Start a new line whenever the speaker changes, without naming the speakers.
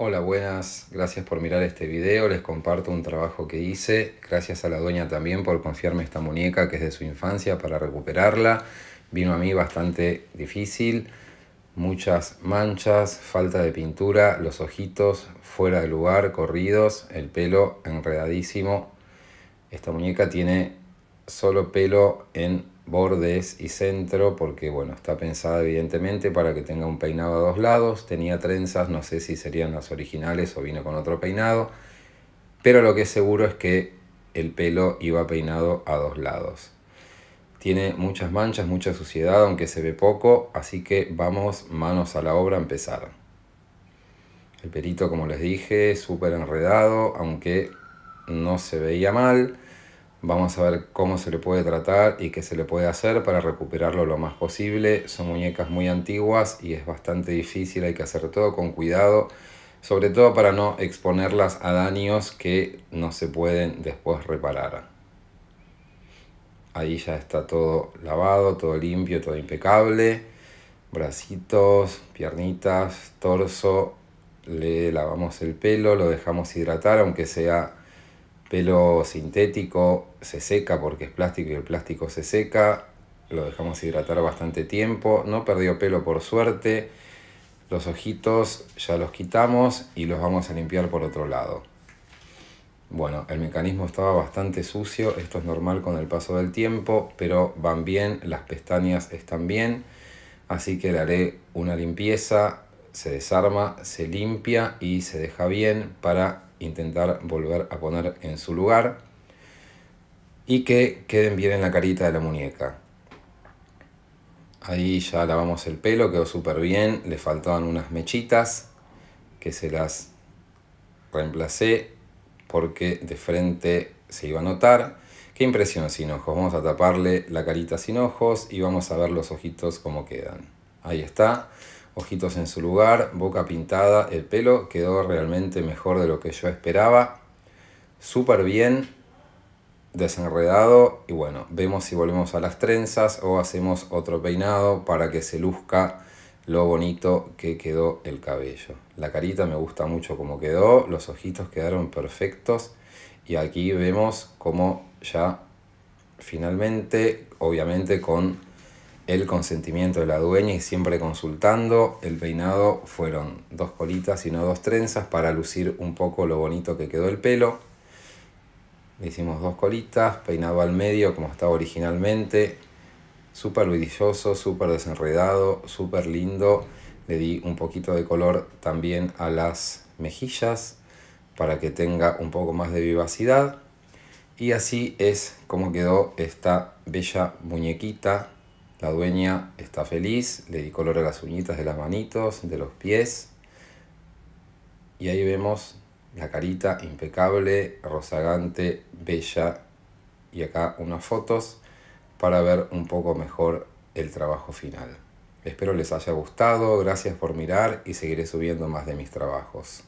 Hola, buenas, gracias por mirar este video, les comparto un trabajo que hice, gracias a la dueña también por confiarme esta muñeca que es de su infancia para recuperarla, vino a mí bastante difícil, muchas manchas, falta de pintura, los ojitos fuera de lugar, corridos, el pelo enredadísimo, esta muñeca tiene solo pelo en bordes y centro porque bueno, está pensada evidentemente para que tenga un peinado a dos lados, tenía trenzas, no sé si serían las originales o vino con otro peinado, pero lo que es seguro es que el pelo iba peinado a dos lados. Tiene muchas manchas, mucha suciedad, aunque se ve poco, así que vamos manos a la obra a empezar. El perito, como les dije, súper enredado, aunque no se veía mal Vamos a ver cómo se le puede tratar y qué se le puede hacer para recuperarlo lo más posible. Son muñecas muy antiguas y es bastante difícil, hay que hacer todo con cuidado, sobre todo para no exponerlas a daños que no se pueden después reparar. Ahí ya está todo lavado, todo limpio, todo impecable. Bracitos, piernitas, torso. Le lavamos el pelo, lo dejamos hidratar, aunque sea Pelo sintético se seca porque es plástico y el plástico se seca. Lo dejamos hidratar bastante tiempo. No perdió pelo por suerte. Los ojitos ya los quitamos y los vamos a limpiar por otro lado. Bueno, el mecanismo estaba bastante sucio, esto es normal con el paso del tiempo, pero van bien, las pestañas están bien, así que le haré una limpieza, se desarma, se limpia y se deja bien para intentar volver a poner en su lugar y que queden bien en la carita de la muñeca. Ahí ya lavamos el pelo, quedó súper bien, le faltaban unas mechitas que se las reemplacé porque de frente se iba a notar. Qué impresión sin ojos, vamos a taparle la carita sin ojos y vamos a ver los ojitos cómo quedan. Ahí está ojitos en su lugar, boca pintada, el pelo quedó realmente mejor de lo que yo esperaba, súper bien desenredado y bueno, vemos si volvemos a las trenzas o hacemos otro peinado para que se luzca lo bonito que quedó el cabello. La carita me gusta mucho como quedó, los ojitos quedaron perfectos y aquí vemos como ya finalmente, obviamente con el consentimiento de la dueña y siempre consultando. El peinado fueron dos colitas y no dos trenzas para lucir un poco lo bonito que quedó el pelo. Le hicimos dos colitas, peinado al medio como estaba originalmente. Súper brilloso, súper desenredado, súper lindo. Le di un poquito de color también a las mejillas para que tenga un poco más de vivacidad. Y así es como quedó esta bella muñequita la dueña está feliz, le di color a las uñitas de las manitos, de los pies. Y ahí vemos la carita impecable, rozagante, bella. Y acá unas fotos para ver un poco mejor el trabajo final. Espero les haya gustado, gracias por mirar y seguiré subiendo más de mis trabajos.